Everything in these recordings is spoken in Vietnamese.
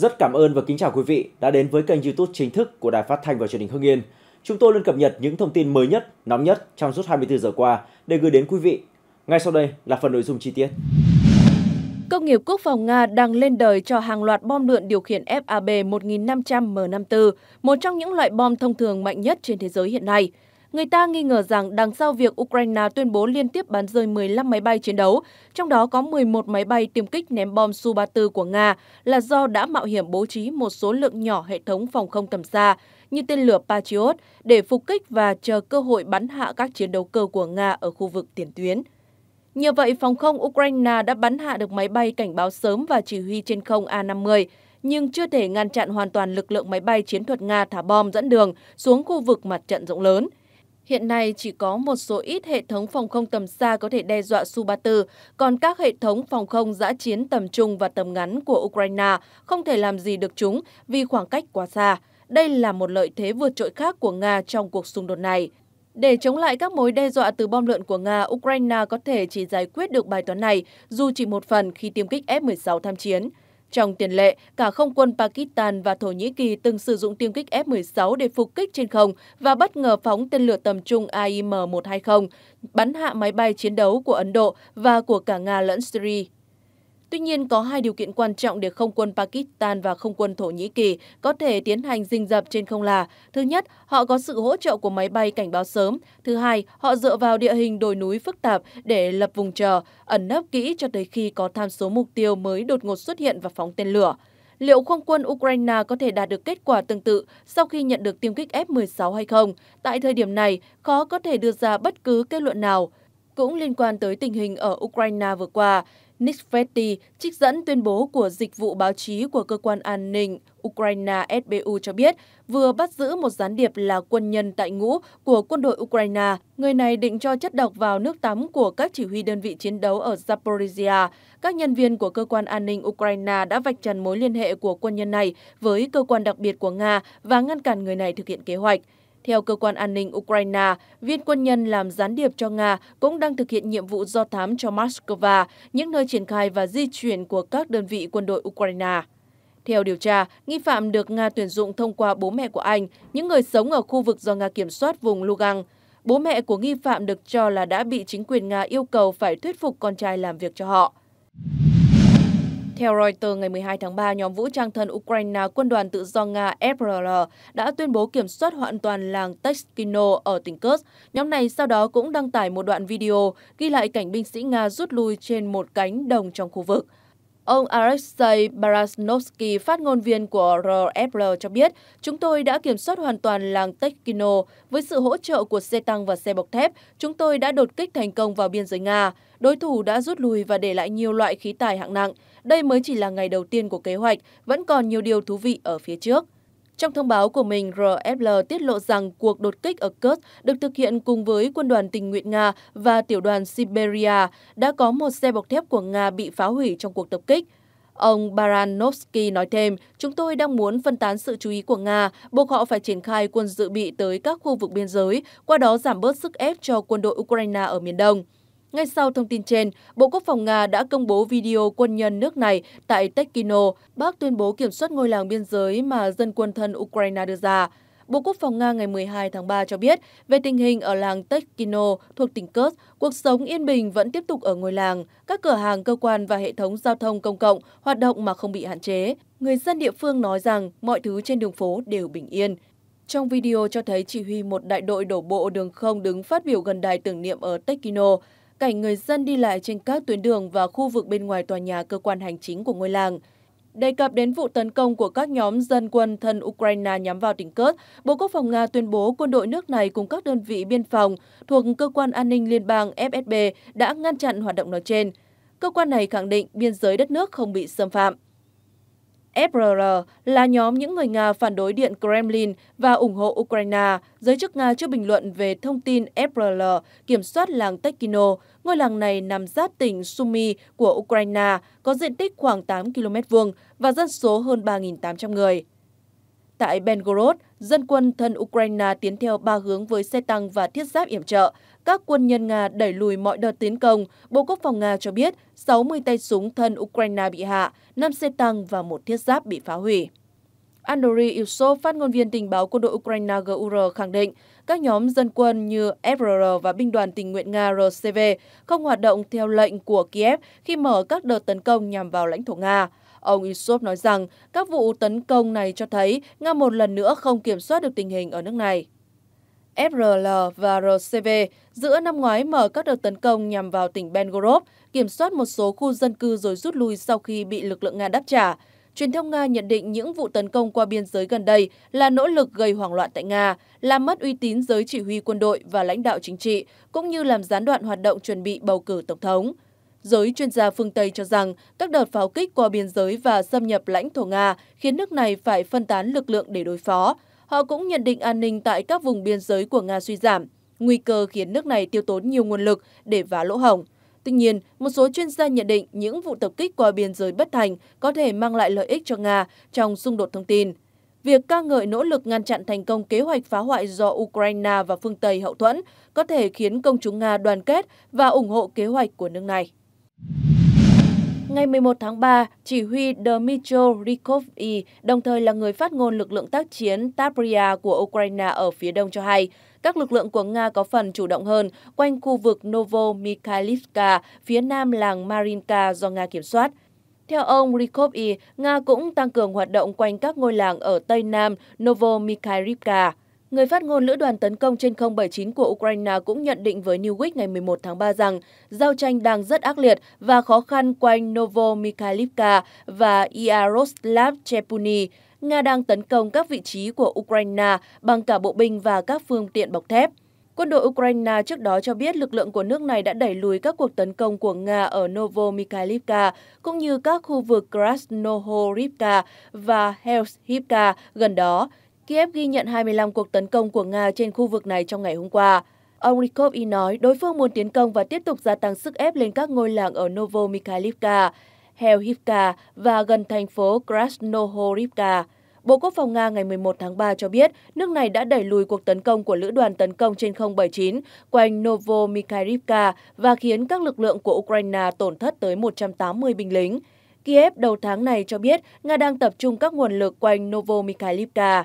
Rất cảm ơn và kính chào quý vị đã đến với kênh YouTube chính thức của Đài Phát thanh và Truyền hình Hưng Yên. Chúng tôi luôn cập nhật những thông tin mới nhất, nóng nhất trong suốt 24 giờ qua để gửi đến quý vị. Ngay sau đây là phần nội dung chi tiết. Công nghiệp quốc phòng Nga đang lên đời cho hàng loạt bom lượn điều khiển FAB 1500 M54, một trong những loại bom thông thường mạnh nhất trên thế giới hiện nay người ta nghi ngờ rằng đằng sau việc Ukraine tuyên bố liên tiếp bắn rơi 15 máy bay chiến đấu, trong đó có 11 máy bay tiêm kích ném bom Su-34 của Nga là do đã mạo hiểm bố trí một số lượng nhỏ hệ thống phòng không tầm xa như tên lửa Patriot để phục kích và chờ cơ hội bắn hạ các chiến đấu cơ của Nga ở khu vực tiền tuyến. Nhờ vậy, phòng không Ukraine đã bắn hạ được máy bay cảnh báo sớm và chỉ huy trên không A-50, nhưng chưa thể ngăn chặn hoàn toàn lực lượng máy bay chiến thuật Nga thả bom dẫn đường xuống khu vực mặt trận rộng lớn – Hiện nay chỉ có một số ít hệ thống phòng không tầm xa có thể đe dọa Su-34, còn các hệ thống phòng không giã chiến tầm trung và tầm ngắn của Ukraine không thể làm gì được chúng vì khoảng cách quá xa. Đây là một lợi thế vượt trội khác của Nga trong cuộc xung đột này. Để chống lại các mối đe dọa từ bom lượn của Nga, Ukraine có thể chỉ giải quyết được bài toán này, dù chỉ một phần khi tiêm kích F-16 tham chiến. Trong tiền lệ, cả không quân Pakistan và Thổ Nhĩ Kỳ từng sử dụng tiêm kích F-16 để phục kích trên không và bất ngờ phóng tên lửa tầm trung AIM-120, bắn hạ máy bay chiến đấu của Ấn Độ và của cả Nga lẫn Syria. Tuy nhiên, có hai điều kiện quan trọng để không quân Pakistan và không quân Thổ Nhĩ Kỳ có thể tiến hành rình rập trên không là. Thứ nhất, họ có sự hỗ trợ của máy bay cảnh báo sớm. Thứ hai, họ dựa vào địa hình đồi núi phức tạp để lập vùng chờ, ẩn nấp kỹ cho tới khi có tham số mục tiêu mới đột ngột xuất hiện và phóng tên lửa liệu không quân Ukraine có thể đạt được kết quả tương tự sau khi nhận được tiêm kích F-16 hay không? Tại thời điểm này, khó có thể đưa ra bất cứ kết luận nào. Cũng liên quan tới tình hình ở Ukraine vừa qua, Nick Fetti trích dẫn tuyên bố của dịch vụ báo chí của cơ quan an ninh Ukraine SBU cho biết vừa bắt giữ một gián điệp là quân nhân tại ngũ của quân đội Ukraine. Người này định cho chất độc vào nước tắm của các chỉ huy đơn vị chiến đấu ở Zaporizhia. Các nhân viên của cơ quan an ninh Ukraine đã vạch trần mối liên hệ của quân nhân này với cơ quan đặc biệt của Nga và ngăn cản người này thực hiện kế hoạch. Theo cơ quan an ninh Ukraine, viên quân nhân làm gián điệp cho Nga cũng đang thực hiện nhiệm vụ do thám cho Moscow, những nơi triển khai và di chuyển của các đơn vị quân đội Ukraine. Theo điều tra, nghi phạm được Nga tuyển dụng thông qua bố mẹ của anh, những người sống ở khu vực do Nga kiểm soát vùng Lugan. Bố mẹ của nghi phạm được cho là đã bị chính quyền Nga yêu cầu phải thuyết phục con trai làm việc cho họ. Theo Reuters, ngày 12 tháng 3, nhóm vũ trang thân Ukraine quân đoàn tự do Nga FRL đã tuyên bố kiểm soát hoàn toàn làng Texkino ở tỉnh Kursk. Nhóm này sau đó cũng đăng tải một đoạn video ghi lại cảnh binh sĩ Nga rút lui trên một cánh đồng trong khu vực. Ông Alexei Barasnovsky, phát ngôn viên của RFL cho biết, chúng tôi đã kiểm soát hoàn toàn làng Tekkino. Với sự hỗ trợ của xe tăng và xe bọc thép, chúng tôi đã đột kích thành công vào biên giới Nga. Đối thủ đã rút lui và để lại nhiều loại khí tài hạng nặng. Đây mới chỉ là ngày đầu tiên của kế hoạch, vẫn còn nhiều điều thú vị ở phía trước. Trong thông báo của mình, RFL tiết lộ rằng cuộc đột kích ở Kursk được thực hiện cùng với quân đoàn tình nguyện Nga và tiểu đoàn Siberia đã có một xe bọc thép của Nga bị phá hủy trong cuộc tập kích. Ông Baranovsky nói thêm, chúng tôi đang muốn phân tán sự chú ý của Nga, buộc họ phải triển khai quân dự bị tới các khu vực biên giới, qua đó giảm bớt sức ép cho quân đội Ukraine ở miền Đông. Ngay sau thông tin trên, Bộ Quốc phòng Nga đã công bố video quân nhân nước này tại Tekkino bác tuyên bố kiểm soát ngôi làng biên giới mà dân quân thân Ukraine đưa ra. Bộ Quốc phòng Nga ngày 12 tháng 3 cho biết về tình hình ở làng Tekkino thuộc tỉnh Kurs, cuộc sống yên bình vẫn tiếp tục ở ngôi làng. Các cửa hàng, cơ quan và hệ thống giao thông công cộng hoạt động mà không bị hạn chế. Người dân địa phương nói rằng mọi thứ trên đường phố đều bình yên. Trong video cho thấy chỉ huy một đại đội đổ bộ đường không đứng phát biểu gần đài tưởng niệm ở Tekkino cảnh người dân đi lại trên các tuyến đường và khu vực bên ngoài tòa nhà cơ quan hành chính của ngôi làng. Đề cập đến vụ tấn công của các nhóm dân quân thân Ukraine nhắm vào tỉnh Kurt, Bộ Quốc phòng Nga tuyên bố quân đội nước này cùng các đơn vị biên phòng thuộc Cơ quan An ninh Liên bang FSB đã ngăn chặn hoạt động nói trên. Cơ quan này khẳng định biên giới đất nước không bị xâm phạm. FRR là nhóm những người Nga phản đối Điện Kremlin và ủng hộ Ukraine. Giới chức Nga chưa bình luận về thông tin FRL kiểm soát làng Tekino. Ngôi làng này nằm giáp tỉnh Sumy của Ukraine, có diện tích khoảng 8 km vuông và dân số hơn 3.800 người. Tại Belgorod, dân quân thân Ukraine tiến theo ba hướng với xe tăng và thiết giáp yểm trợ. Các quân nhân Nga đẩy lùi mọi đợt tiến công. Bộ Quốc phòng Nga cho biết 60 tay súng thân Ukraine bị hạ, 5 xe tăng và một thiết giáp bị phá hủy. Andriy Yusov, phát ngôn viên tình báo quân đội Ukraine GUR khẳng định, các nhóm dân quân như FRR và binh đoàn tình nguyện Nga RCV không hoạt động theo lệnh của Kiev khi mở các đợt tấn công nhằm vào lãnh thổ Nga. Ông Isop nói rằng các vụ tấn công này cho thấy Nga một lần nữa không kiểm soát được tình hình ở nước này. FRL và RCV giữa năm ngoái mở các đợt tấn công nhằm vào tỉnh Belgorod, kiểm soát một số khu dân cư rồi rút lui sau khi bị lực lượng Nga đáp trả. Truyền thông Nga nhận định những vụ tấn công qua biên giới gần đây là nỗ lực gây hoảng loạn tại Nga, làm mất uy tín giới chỉ huy quân đội và lãnh đạo chính trị, cũng như làm gián đoạn hoạt động chuẩn bị bầu cử tổng thống. Giới chuyên gia phương Tây cho rằng các đợt pháo kích qua biên giới và xâm nhập lãnh thổ Nga khiến nước này phải phân tán lực lượng để đối phó. Họ cũng nhận định an ninh tại các vùng biên giới của Nga suy giảm, nguy cơ khiến nước này tiêu tốn nhiều nguồn lực để vá lỗ hổng. Tuy nhiên, một số chuyên gia nhận định những vụ tập kích qua biên giới bất thành có thể mang lại lợi ích cho Nga trong xung đột thông tin. Việc ca ngợi nỗ lực ngăn chặn thành công kế hoạch phá hoại do Ukraine và phương Tây hậu thuẫn có thể khiến công chúng Nga đoàn kết và ủng hộ kế hoạch của nước này. Ngày 11 tháng 3, chỉ huy Dmytro Rikovy, đồng thời là người phát ngôn lực lượng tác chiến Tabria của Ukraine ở phía đông cho hay, các lực lượng của Nga có phần chủ động hơn quanh khu vực Novo-Mikhailivka, phía nam làng Marinka do Nga kiểm soát. Theo ông Rikovy, Nga cũng tăng cường hoạt động quanh các ngôi làng ở tây nam Novo-Mikhailivka. Người phát ngôn lữ đoàn tấn công trên không 79 của Ukraine cũng nhận định với Newsweek ngày 11 tháng 3 rằng giao tranh đang rất ác liệt và khó khăn quanh Novo Mikhailivka và Yaroslav Chepuni. Nga đang tấn công các vị trí của Ukraine bằng cả bộ binh và các phương tiện bọc thép. Quân đội Ukraine trước đó cho biết lực lượng của nước này đã đẩy lùi các cuộc tấn công của Nga ở Novo Mikhailivka, cũng như các khu vực Krasnohorivka và Helshivka gần đó, Kiev ghi nhận 25 cuộc tấn công của Nga trên khu vực này trong ngày hôm qua. Ông Rykov y nói đối phương muốn tiến công và tiếp tục gia tăng sức ép lên các ngôi làng ở Novo Mikhailivka, Helhivka và gần thành phố Krasnohorivka. Bộ Quốc phòng Nga ngày 11 tháng 3 cho biết nước này đã đẩy lùi cuộc tấn công của lữ đoàn tấn công trên 079 quanh Novo Mikhailivka và khiến các lực lượng của Ukraine tổn thất tới 180 binh lính. Kiev đầu tháng này cho biết Nga đang tập trung các nguồn lực quanh Novo Mikhailivka.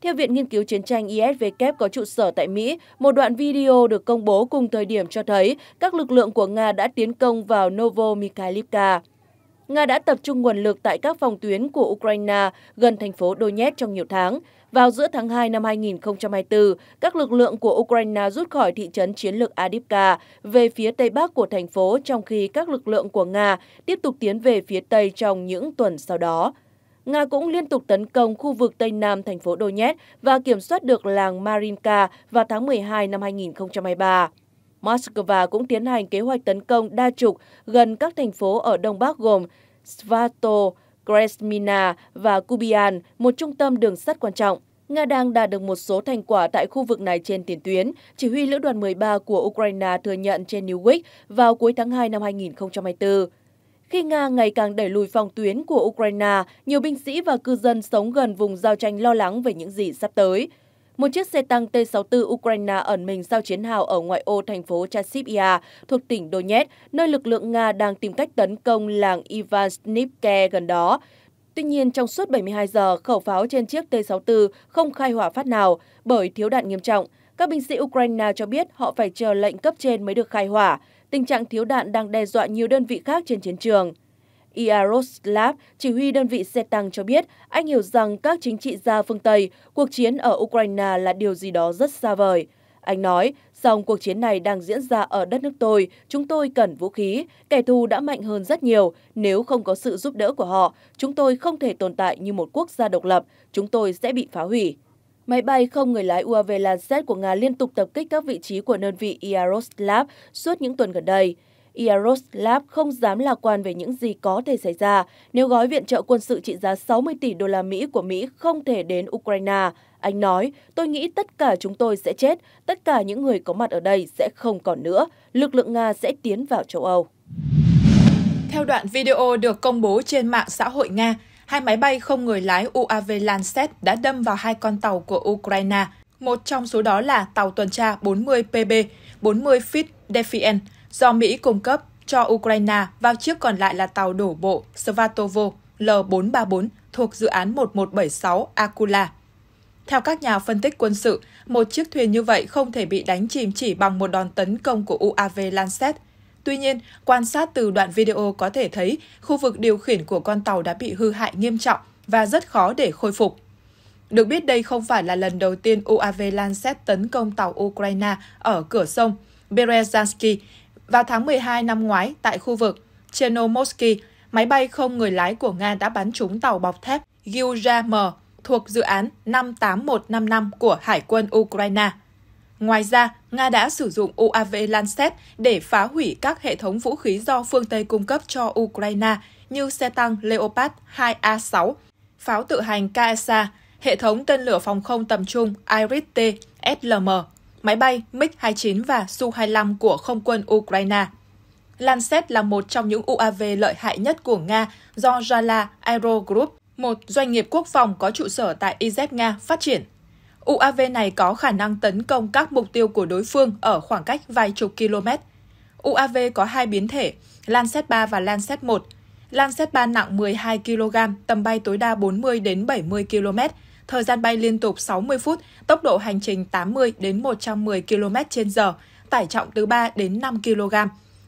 Theo Viện Nghiên cứu Chiến tranh ISW có trụ sở tại Mỹ, một đoạn video được công bố cùng thời điểm cho thấy các lực lượng của Nga đã tiến công vào Novo Mikhailivka. Nga đã tập trung nguồn lực tại các phòng tuyến của Ukraine gần thành phố Donetsk trong nhiều tháng. Vào giữa tháng 2 năm 2024, các lực lượng của Ukraine rút khỏi thị trấn chiến lược Adivka về phía tây bắc của thành phố trong khi các lực lượng của Nga tiếp tục tiến về phía tây trong những tuần sau đó. Nga cũng liên tục tấn công khu vực Tây Nam thành phố Donetsk và kiểm soát được làng Marinka vào tháng 12 năm 2023. Moscow cũng tiến hành kế hoạch tấn công đa trục gần các thành phố ở Đông Bắc gồm Svato, Kresmina và Kubian, một trung tâm đường sắt quan trọng. Nga đang đạt được một số thành quả tại khu vực này trên tiền tuyến. Chỉ huy lữ đoàn 13 của Ukraine thừa nhận trên Newsweek vào cuối tháng 2 năm 2024. Khi Nga ngày càng đẩy lùi phòng tuyến của Ukraine, nhiều binh sĩ và cư dân sống gần vùng giao tranh lo lắng về những gì sắp tới. Một chiếc xe tăng T-64 Ukraine ẩn mình sau chiến hào ở ngoại ô thành phố Chasivia thuộc tỉnh Donetsk, nơi lực lượng Nga đang tìm cách tấn công làng Ivansnivke gần đó. Tuy nhiên, trong suốt 72 giờ, khẩu pháo trên chiếc T-64 không khai hỏa phát nào bởi thiếu đạn nghiêm trọng. Các binh sĩ Ukraine cho biết họ phải chờ lệnh cấp trên mới được khai hỏa tình trạng thiếu đạn đang đe dọa nhiều đơn vị khác trên chiến trường. Iaroslav, chỉ huy đơn vị xe tăng cho biết, anh hiểu rằng các chính trị gia phương Tây, cuộc chiến ở Ukraine là điều gì đó rất xa vời. Anh nói, song cuộc chiến này đang diễn ra ở đất nước tôi, chúng tôi cần vũ khí, kẻ thù đã mạnh hơn rất nhiều, nếu không có sự giúp đỡ của họ, chúng tôi không thể tồn tại như một quốc gia độc lập, chúng tôi sẽ bị phá hủy. Máy bay không người lái UAV Lancet của Nga liên tục tập kích các vị trí của đơn vị Yaroslav suốt những tuần gần đây. Yaroslav không dám lạc quan về những gì có thể xảy ra nếu gói viện trợ quân sự trị giá 60 tỷ đô la Mỹ của Mỹ không thể đến Ukraine. Anh nói, tôi nghĩ tất cả chúng tôi sẽ chết, tất cả những người có mặt ở đây sẽ không còn nữa. Lực lượng Nga sẽ tiến vào châu Âu. Theo đoạn video được công bố trên mạng xã hội Nga, hai máy bay không người lái UAV Lancet đã đâm vào hai con tàu của Ukraine. Một trong số đó là tàu tuần tra 40 PB 40 Fit Defiant do Mỹ cung cấp cho Ukraine và chiếc còn lại là tàu đổ bộ Svatovo L-434 thuộc dự án 1176 Akula. Theo các nhà phân tích quân sự, một chiếc thuyền như vậy không thể bị đánh chìm chỉ bằng một đòn tấn công của UAV Lancet – Tuy nhiên, quan sát từ đoạn video có thể thấy khu vực điều khiển của con tàu đã bị hư hại nghiêm trọng và rất khó để khôi phục. Được biết đây không phải là lần đầu tiên UAV Lancet tấn công tàu Ukraine ở cửa sông Berezansky. Vào tháng 12 năm ngoái, tại khu vực Chernomorsky, máy bay không người lái của Nga đã bắn trúng tàu bọc thép Gyuzha M thuộc dự án 58155 của Hải quân Ukraine. Ngoài ra, Nga đã sử dụng UAV Lancet để phá hủy các hệ thống vũ khí do phương Tây cung cấp cho Ukraine như xe tăng Leopard 2A6, pháo tự hành KSA, hệ thống tên lửa phòng không tầm trung IRIS-T SLM, máy bay MiG-29 và Su-25 của không quân Ukraine. Lancet là một trong những UAV lợi hại nhất của Nga do Jala Aero Group, một doanh nghiệp quốc phòng có trụ sở tại Izeb Nga phát triển UAV này có khả năng tấn công các mục tiêu của đối phương ở khoảng cách vài chục km. UAV có hai biến thể, Landsat 3 và Landsat 1. Landsat 3 nặng 12 kg, tầm bay tối đa 40 đến 70 km, thời gian bay liên tục 60 phút, tốc độ hành trình 80 đến 110 km h tải trọng từ 3 đến 5 kg.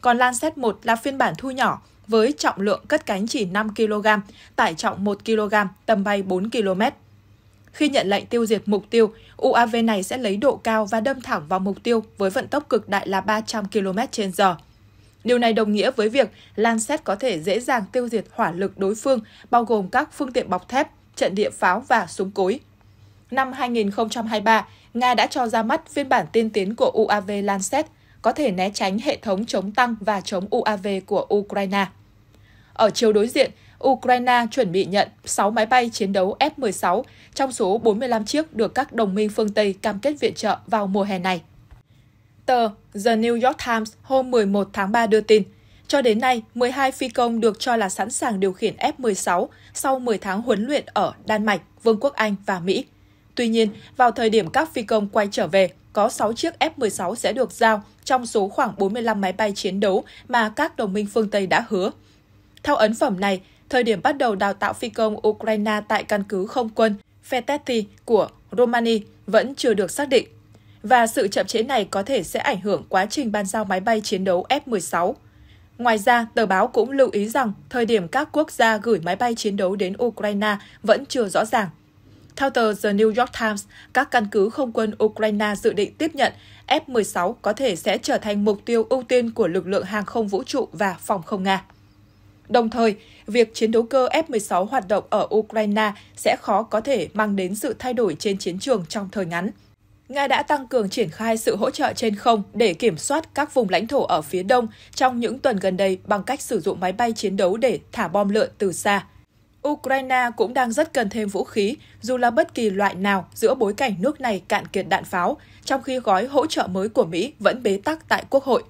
Còn Landsat 1 là phiên bản thu nhỏ, với trọng lượng cất cánh chỉ 5 kg, tải trọng 1 kg, tầm bay 4 km. Khi nhận lệnh tiêu diệt mục tiêu, UAV này sẽ lấy độ cao và đâm thẳng vào mục tiêu với vận tốc cực đại là 300 km h Điều này đồng nghĩa với việc Lancet có thể dễ dàng tiêu diệt hỏa lực đối phương, bao gồm các phương tiện bọc thép, trận địa pháo và súng cối. Năm 2023, Nga đã cho ra mắt phiên bản tiên tiến của UAV Lancet, có thể né tránh hệ thống chống tăng và chống UAV của Ukraine. Ở chiều đối diện, Ukraine chuẩn bị nhận 6 máy bay chiến đấu F-16 trong số 45 chiếc được các đồng minh phương Tây cam kết viện trợ vào mùa hè này. Tờ The New York Times hôm 11 tháng 3 đưa tin, cho đến nay, 12 phi công được cho là sẵn sàng điều khiển F-16 sau 10 tháng huấn luyện ở Đan Mạch, Vương quốc Anh và Mỹ. Tuy nhiên, vào thời điểm các phi công quay trở về, có 6 chiếc F-16 sẽ được giao trong số khoảng 45 máy bay chiến đấu mà các đồng minh phương Tây đã hứa. Theo ấn phẩm này, thời điểm bắt đầu đào tạo phi công Ukraine tại căn cứ không quân Feteti của Romania vẫn chưa được xác định. Và sự chậm trễ này có thể sẽ ảnh hưởng quá trình bàn giao máy bay chiến đấu F-16. Ngoài ra, tờ báo cũng lưu ý rằng thời điểm các quốc gia gửi máy bay chiến đấu đến Ukraine vẫn chưa rõ ràng. Theo tờ The New York Times, các căn cứ không quân Ukraine dự định tiếp nhận F-16 có thể sẽ trở thành mục tiêu ưu tiên của lực lượng hàng không vũ trụ và phòng không Nga. Đồng thời, việc chiến đấu cơ F-16 hoạt động ở Ukraine sẽ khó có thể mang đến sự thay đổi trên chiến trường trong thời ngắn. Nga đã tăng cường triển khai sự hỗ trợ trên không để kiểm soát các vùng lãnh thổ ở phía đông trong những tuần gần đây bằng cách sử dụng máy bay chiến đấu để thả bom lượn từ xa. Ukraine cũng đang rất cần thêm vũ khí, dù là bất kỳ loại nào giữa bối cảnh nước này cạn kiệt đạn pháo, trong khi gói hỗ trợ mới của Mỹ vẫn bế tắc tại Quốc hội.